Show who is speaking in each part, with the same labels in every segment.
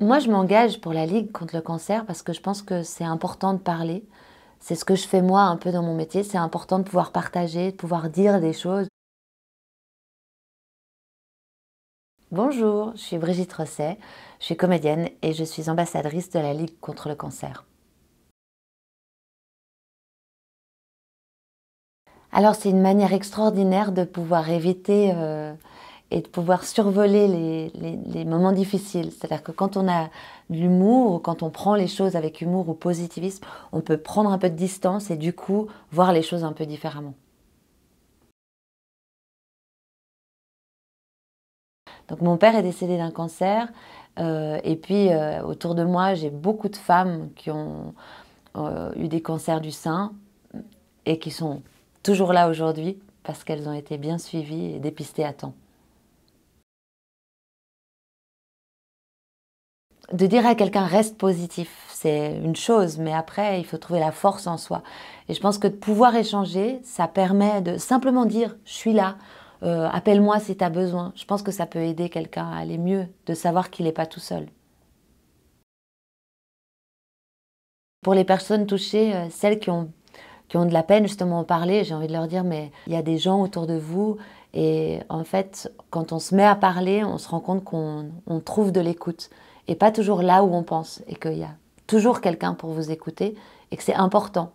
Speaker 1: Moi, je m'engage pour la Ligue contre le cancer parce que je pense que c'est important de parler. C'est ce que je fais moi un peu dans mon métier. C'est important de pouvoir partager, de pouvoir dire des choses. Bonjour, je suis Brigitte Rosset, je suis comédienne et je suis ambassadrice de la Ligue contre le cancer. Alors c'est une manière extraordinaire de pouvoir éviter euh, et de pouvoir survoler les, moments difficiles. C'est-à-dire que quand on a de l'humour, quand on prend les choses avec humour ou positivisme, on peut prendre un peu de distance et du coup voir les choses un peu différemment. Donc mon père est décédé d'un cancer, euh, et puis euh, autour de moi, j'ai beaucoup de femmes qui ont euh, eu des cancers du sein et qui sont toujours là aujourd'hui parce qu'elles ont été bien suivies et dépistées à temps. de dire à quelqu'un reste positif, c'est une chose, mais après, il faut trouver la force en soi. Et je pense que de pouvoir échanger, ça permet de simplement dire je suis là, euh, appelle-moi si tu as besoin. Je pense que ça peut aider quelqu'un à aller mieux, de savoir qu'il n'est pas tout seul. Pour les personnes touchées, euh, celles qui ont qui ont de la peine justement à parler, j'ai envie de leur dire, mais il y a des gens autour de vous. Et en fait, quand on se met à parler, on se rend compte qu'on trouve de l'écoute. Et pas toujours là où on pense. Et qu'il y a toujours quelqu'un pour vous écouter. Et que c'est important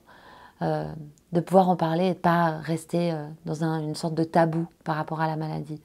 Speaker 1: euh, de pouvoir en parler et de pas rester euh, dans une sorte de tabou par rapport à la maladie.